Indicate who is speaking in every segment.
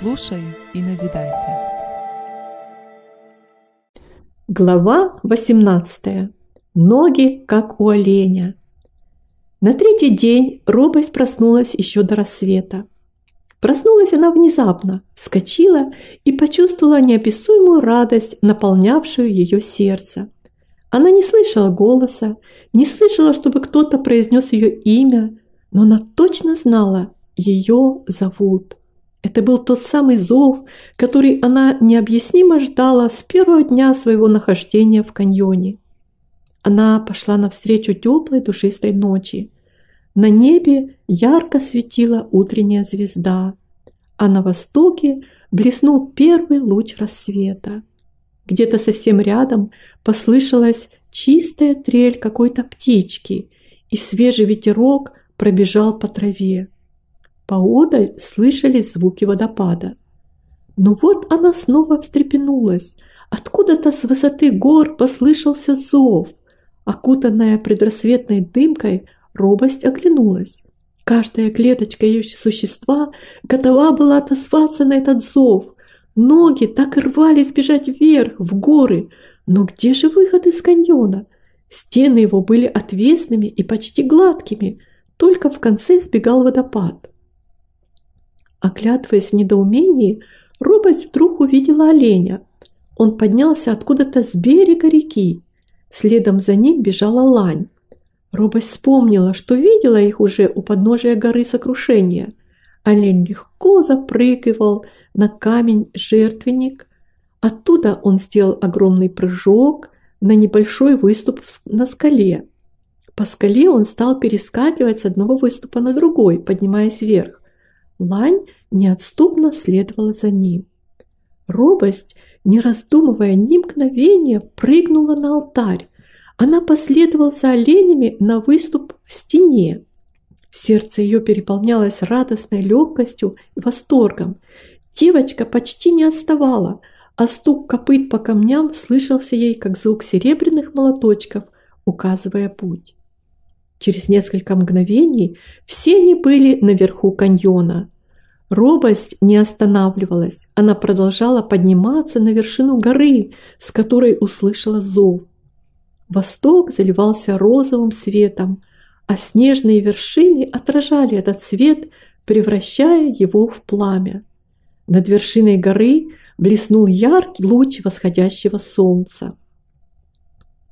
Speaker 1: слушай и назидайся. Глава 18. Ноги, как у оленя. На третий день робость проснулась еще до рассвета. Проснулась она внезапно, вскочила и почувствовала неописуемую радость, наполнявшую ее сердце. Она не слышала голоса, не слышала, чтобы кто-то произнес ее имя, но она точно знала, ее зовут. Это был тот самый зов, который она необъяснимо ждала с первого дня своего нахождения в каньоне. Она пошла навстречу теплой душистой ночи. На небе ярко светила утренняя звезда, а на востоке блеснул первый луч рассвета. Где-то совсем рядом послышалась чистая трель какой-то птички, и свежий ветерок пробежал по траве. Поодаль слышались звуки водопада. Но вот она снова встрепенулась. Откуда-то с высоты гор послышался зов. Окутанная предрассветной дымкой, робость оглянулась. Каждая клеточка ее существа готова была отосваться на этот зов. Ноги так и рвались бежать вверх, в горы. Но где же выход из каньона? Стены его были отвесными и почти гладкими, только в конце сбегал водопад. Оглядываясь в недоумении, робость вдруг увидела оленя. Он поднялся откуда-то с берега реки. Следом за ним бежала лань. Робость вспомнила, что видела их уже у подножия горы сокрушения. Олень легко запрыгивал на камень-жертвенник. Оттуда он сделал огромный прыжок на небольшой выступ на скале. По скале он стал перескакивать с одного выступа на другой, поднимаясь вверх. Лань неотступно следовала за ним. Робость, не раздумывая ни мгновения, прыгнула на алтарь. Она последовала за оленями на выступ в стене. Сердце ее переполнялось радостной легкостью и восторгом. Девочка почти не отставала, а стук копыт по камням слышался ей, как звук серебряных молоточков, указывая путь. Через несколько мгновений все они были наверху каньона. Робость не останавливалась, она продолжала подниматься на вершину горы, с которой услышала зов. Восток заливался розовым светом, а снежные вершины отражали этот свет, превращая его в пламя. Над вершиной горы блеснул яркий луч восходящего солнца.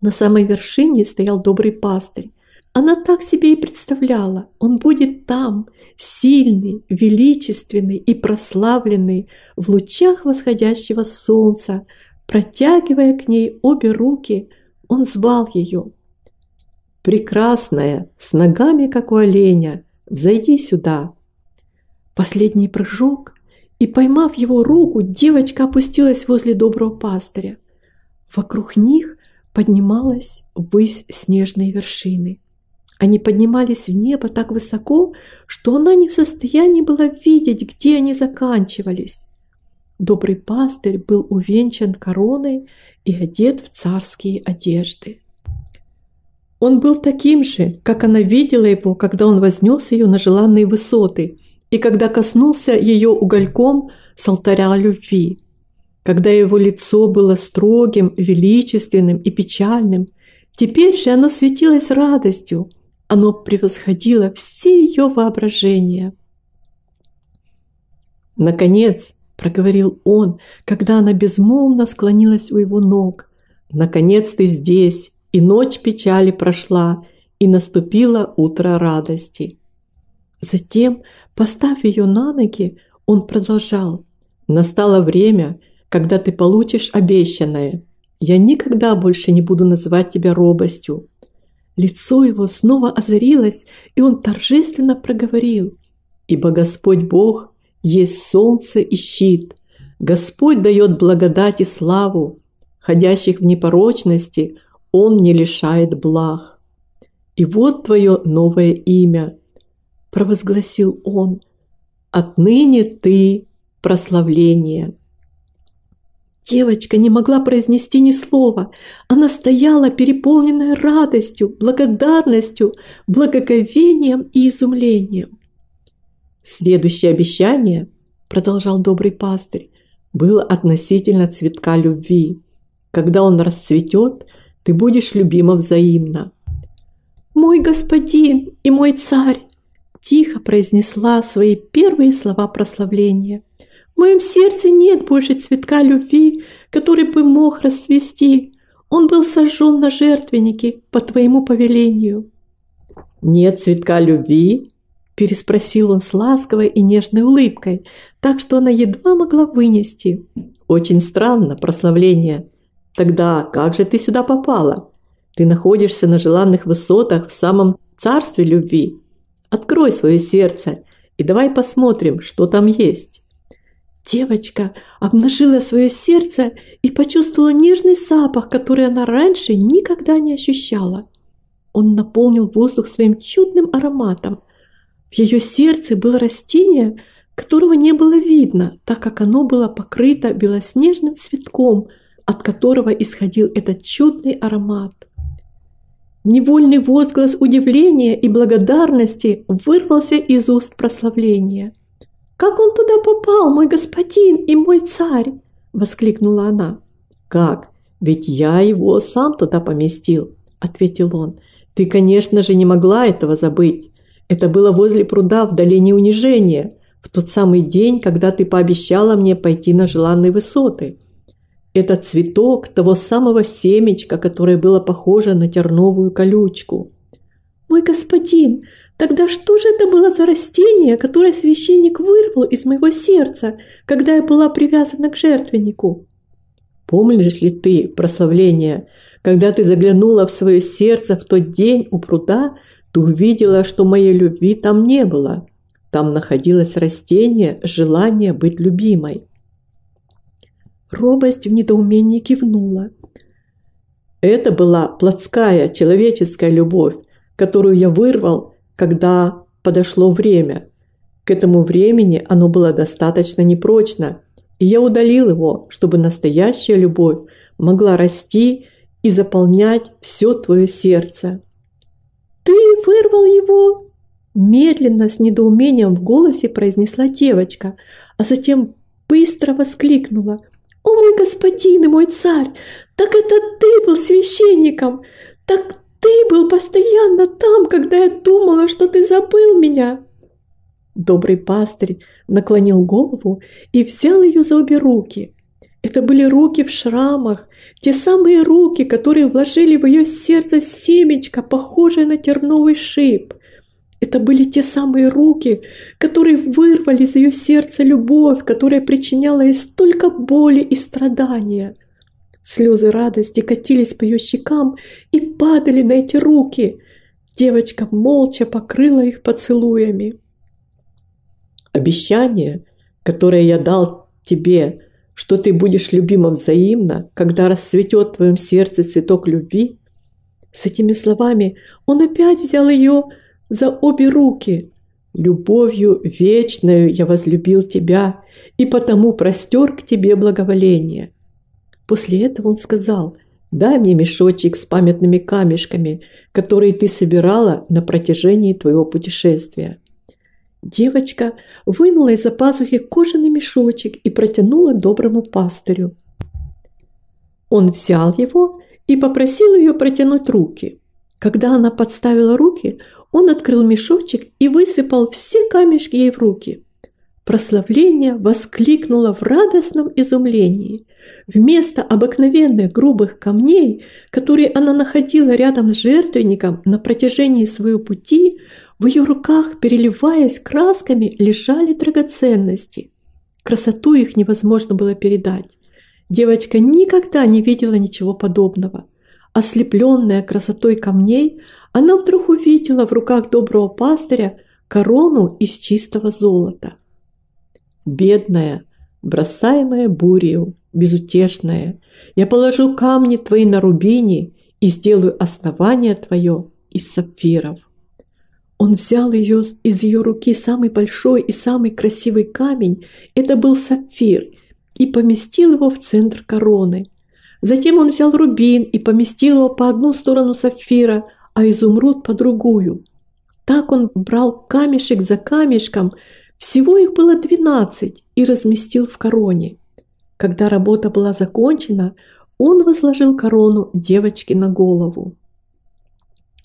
Speaker 1: На самой вершине стоял добрый пастырь. Она так себе и представляла. Он будет там, сильный, величественный и прославленный в лучах восходящего солнца. Протягивая к ней обе руки, он звал ее. «Прекрасная, с ногами, как у оленя, взойди сюда!» Последний прыжок, и, поймав его руку, девочка опустилась возле доброго пастыря. Вокруг них поднималась высь снежной вершины – они поднимались в небо так высоко, что она не в состоянии была видеть, где они заканчивались. Добрый пастырь был увенчан короной и одет в царские одежды. Он был таким же, как она видела его, когда он вознес ее на желанные высоты и когда коснулся ее угольком с алтаря любви. Когда его лицо было строгим, величественным и печальным, теперь же оно светилось радостью – оно превосходило все ее воображение. «Наконец!» – проговорил он, когда она безмолвно склонилась у его ног. «Наконец ты здесь, и ночь печали прошла, и наступило утро радости». Затем, поставив ее на ноги, он продолжал. «Настало время, когда ты получишь обещанное. Я никогда больше не буду называть тебя робостью. Лицо его снова озарилось, и он торжественно проговорил. «Ибо Господь Бог есть солнце и щит. Господь дает благодать и славу. Ходящих в непорочности Он не лишает благ. И вот твое новое имя», – провозгласил он. «Отныне ты прославление». Девочка не могла произнести ни слова. Она стояла переполненная радостью, благодарностью, благоговением и изумлением. «Следующее обещание», – продолжал добрый пастырь, – «было относительно цветка любви. Когда он расцветет, ты будешь любима взаимно». «Мой господин и мой царь!» – тихо произнесла свои первые слова прославления – в моем сердце нет больше цветка любви, который бы мог расцвести. Он был сожжен на жертвеннике по твоему повелению». «Нет цветка любви?» – переспросил он с ласковой и нежной улыбкой, так что она едва могла вынести. «Очень странно прославление. Тогда как же ты сюда попала? Ты находишься на желанных высотах в самом царстве любви. Открой свое сердце и давай посмотрим, что там есть». Девочка обнажила свое сердце и почувствовала нежный запах, который она раньше никогда не ощущала. Он наполнил воздух своим чудным ароматом. В ее сердце было растение, которого не было видно, так как оно было покрыто белоснежным цветком, от которого исходил этот чудный аромат. Невольный возглас удивления и благодарности вырвался из уст прославления – «Как он туда попал, мой господин и мой царь?» – воскликнула она. «Как? Ведь я его сам туда поместил», – ответил он. «Ты, конечно же, не могла этого забыть. Это было возле пруда в долине унижения, в тот самый день, когда ты пообещала мне пойти на желанные высоты». Этот цветок того самого семечка, которое было похоже на терновую колючку. «Мой господин, Тогда что же это было за растение, которое священник вырвал из моего сердца, когда я была привязана к жертвеннику? Помнишь ли ты прославление, когда ты заглянула в свое сердце в тот день у пруда, ты увидела, что моей любви там не было. Там находилось растение, желание быть любимой. Робость в недоумении кивнула. Это была плотская, человеческая любовь, которую я вырвал когда подошло время. К этому времени оно было достаточно непрочно, и я удалил его, чтобы настоящая любовь могла расти и заполнять все твое сердце. «Ты вырвал его!» Медленно, с недоумением в голосе произнесла девочка, а затем быстро воскликнула. «О мой господин и мой царь! Так это ты был священником! Так ты был постоянно там, когда я думала, что ты забыл меня!» Добрый пастырь наклонил голову и взял ее за обе руки. Это были руки в шрамах, те самые руки, которые вложили в ее сердце семечко, похожее на терновый шип. Это были те самые руки, которые вырвали из ее сердца любовь, которая причиняла ей столько боли и страдания – Слезы радости катились по ее щекам и падали на эти руки. Девочка молча покрыла их поцелуями. «Обещание, которое я дал тебе, что ты будешь любима взаимно, когда расцветет в твоем сердце цветок любви?» С этими словами он опять взял ее за обе руки. «Любовью вечную я возлюбил тебя и потому простер к тебе благоволение» После этого он сказал, «Дай мне мешочек с памятными камешками, которые ты собирала на протяжении твоего путешествия». Девочка вынула из-за пазухи кожаный мешочек и протянула доброму пастырю. Он взял его и попросил ее протянуть руки. Когда она подставила руки, он открыл мешочек и высыпал все камешки ей в руки. Прославление воскликнула в радостном изумлении. Вместо обыкновенных грубых камней, которые она находила рядом с жертвенником на протяжении своего пути, в ее руках, переливаясь красками, лежали драгоценности. Красоту их невозможно было передать. Девочка никогда не видела ничего подобного. Ослепленная красотой камней, она вдруг увидела в руках доброго пастыря корону из чистого золота – бедная, бросаемая бурею, безутешная. Я положу камни твои на рубине и сделаю основание твое из сапфиров. Он взял ее, из ее руки самый большой и самый красивый камень, это был сапфир, и поместил его в центр короны. Затем он взял рубин и поместил его по одну сторону сапфира, а изумруд по другую. Так он брал камешек за камешком – всего их было 12 и разместил в короне. Когда работа была закончена, он возложил корону девочке на голову.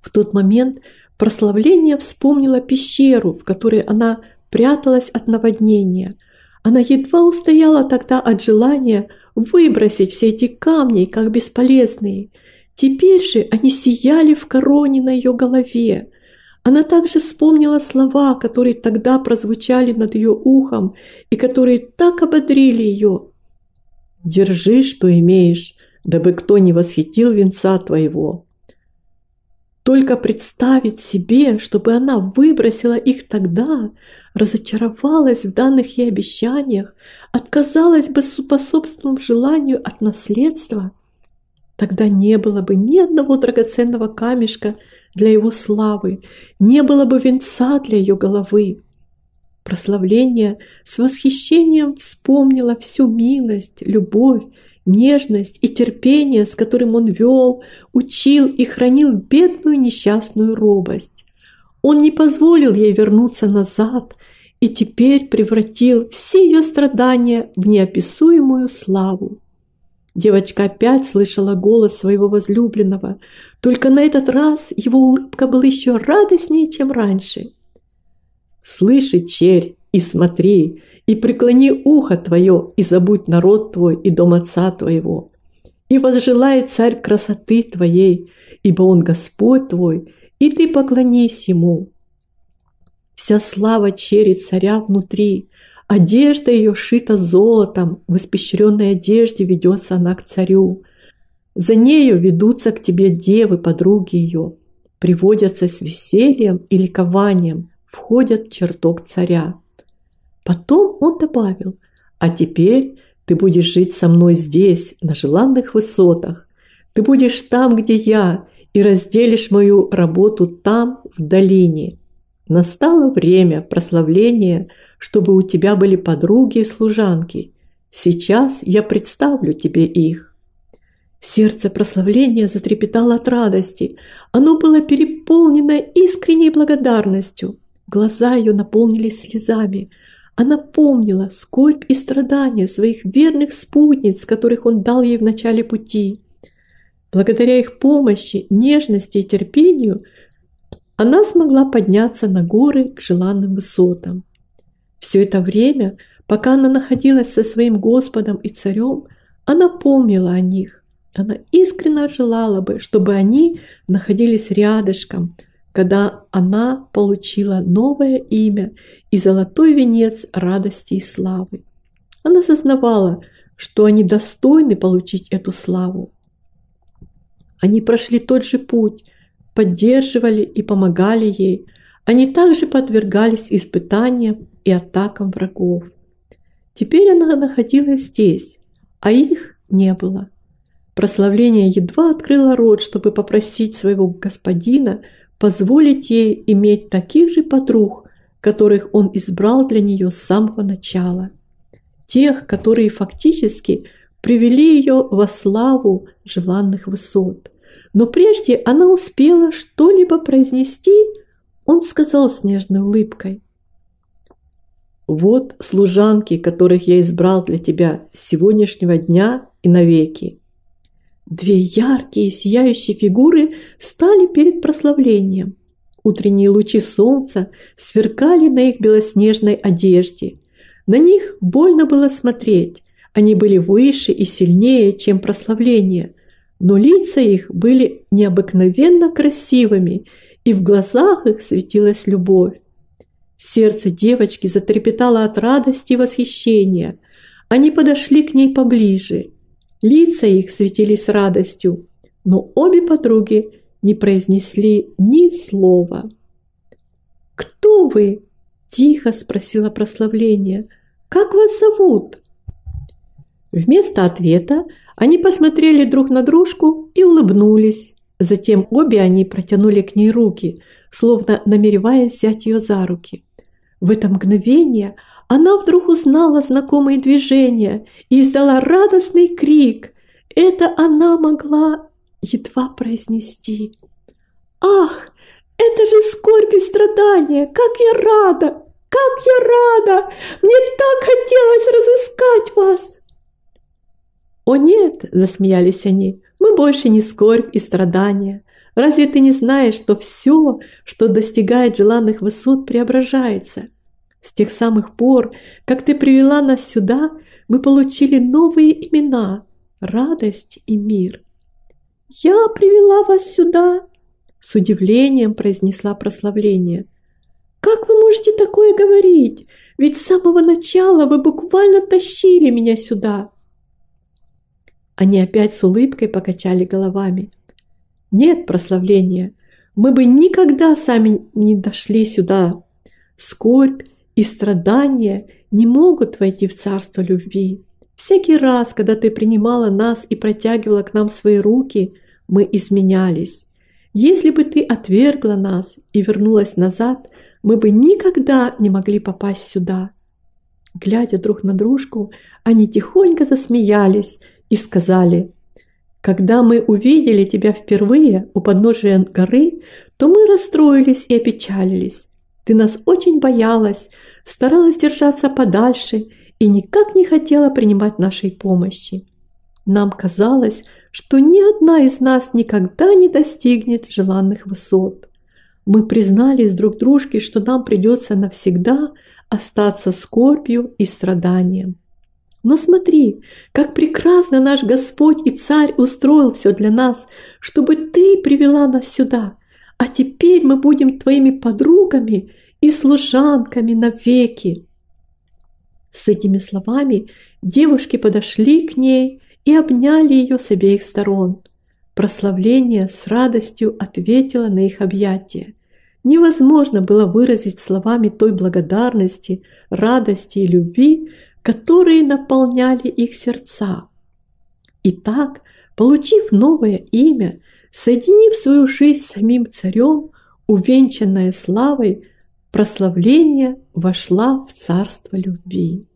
Speaker 1: В тот момент прославление вспомнила пещеру, в которой она пряталась от наводнения. Она едва устояла тогда от желания выбросить все эти камни, как бесполезные. Теперь же они сияли в короне на ее голове, она также вспомнила слова, которые тогда прозвучали над ее ухом и которые так ободрили ее. «Держи, что имеешь, дабы кто не восхитил венца твоего». Только представить себе, чтобы она выбросила их тогда, разочаровалась в данных ей обещаниях, отказалась бы по собственному желанию от наследства, тогда не было бы ни одного драгоценного камешка – для его славы, не было бы венца для ее головы. Прославление с восхищением вспомнило всю милость, любовь, нежность и терпение, с которым он вел, учил и хранил бедную несчастную робость. Он не позволил ей вернуться назад и теперь превратил все ее страдания в неописуемую славу. Девочка опять слышала голос своего возлюбленного, только на этот раз его улыбка была еще радостнее, чем раньше. «Слыши, черь, и смотри, и преклони ухо твое, и забудь народ твой и дом отца твоего. И возжелает царь красоты твоей, ибо он Господь твой, и ты поклонись ему». Вся слава чере царя внутри, одежда ее шита золотом, в испещренной одежде ведется она к царю – за нею ведутся к тебе девы, подруги ее, приводятся с весельем и ликованием, входят в чертог царя. Потом он добавил, а теперь ты будешь жить со мной здесь, на желанных высотах. Ты будешь там, где я, и разделишь мою работу там, в долине. Настало время прославления, чтобы у тебя были подруги и служанки. Сейчас я представлю тебе их. Сердце прославления затрепетало от радости. Оно было переполнено искренней благодарностью. Глаза ее наполнились слезами. Она помнила скорбь и страдания своих верных спутниц, которых он дал ей в начале пути. Благодаря их помощи, нежности и терпению она смогла подняться на горы к желанным высотам. Все это время, пока она находилась со своим Господом и Царем, она помнила о них, она искренне желала бы, чтобы они находились рядышком, когда она получила новое имя и золотой венец радости и славы. Она сознавала, что они достойны получить эту славу. Они прошли тот же путь, поддерживали и помогали ей. Они также подвергались испытаниям и атакам врагов. Теперь она находилась здесь, а их не было. Прославление едва открыла рот, чтобы попросить своего господина позволить ей иметь таких же подруг, которых он избрал для нее с самого начала. Тех, которые фактически привели ее во славу желанных высот. Но прежде она успела что-либо произнести, он сказал с нежной улыбкой. «Вот служанки, которых я избрал для тебя с сегодняшнего дня и навеки. Две яркие, сияющие фигуры встали перед прославлением. Утренние лучи солнца сверкали на их белоснежной одежде. На них больно было смотреть. Они были выше и сильнее, чем прославление. Но лица их были необыкновенно красивыми, и в глазах их светилась любовь. Сердце девочки затрепетало от радости и восхищения. Они подошли к ней поближе – Лица их светились радостью, но обе подруги не произнесли ни слова. «Кто вы?» – тихо спросила прославление. «Как вас зовут?» Вместо ответа они посмотрели друг на дружку и улыбнулись. Затем обе они протянули к ней руки, словно намереваясь взять ее за руки. В это мгновение – она вдруг узнала знакомые движения и издала радостный крик. Это она могла едва произнести. «Ах, это же скорбь и страдания! Как я рада! Как я рада! Мне так хотелось разыскать вас!» «О нет!» – засмеялись они. «Мы больше не скорбь и страдания. Разве ты не знаешь, что все, что достигает желанных высот, преображается?» С тех самых пор, как ты привела нас сюда, мы получили новые имена – радость и мир. «Я привела вас сюда!» – с удивлением произнесла прославление. «Как вы можете такое говорить? Ведь с самого начала вы буквально тащили меня сюда!» Они опять с улыбкой покачали головами. «Нет прославление. мы бы никогда сами не дошли сюда. Скорбь и страдания не могут войти в царство любви. Всякий раз, когда ты принимала нас и протягивала к нам свои руки, мы изменялись. Если бы ты отвергла нас и вернулась назад, мы бы никогда не могли попасть сюда. Глядя друг на дружку, они тихонько засмеялись и сказали, «Когда мы увидели тебя впервые у подножия горы, то мы расстроились и опечалились. Ты нас очень боялась, старалась держаться подальше и никак не хотела принимать нашей помощи. Нам казалось, что ни одна из нас никогда не достигнет желанных высот. Мы признались друг дружке, что нам придется навсегда остаться скорбью и страданием. Но смотри, как прекрасно наш Господь и Царь устроил все для нас, чтобы ты привела нас сюда – а теперь мы будем твоими подругами и служанками навеки». С этими словами девушки подошли к ней и обняли ее с обеих сторон. Прославление с радостью ответило на их объятия. Невозможно было выразить словами той благодарности, радости и любви, которые наполняли их сердца. Итак, получив новое имя, соединив свою жизнь с самим царем, увенчанная славой, прославление вошла в царство любви.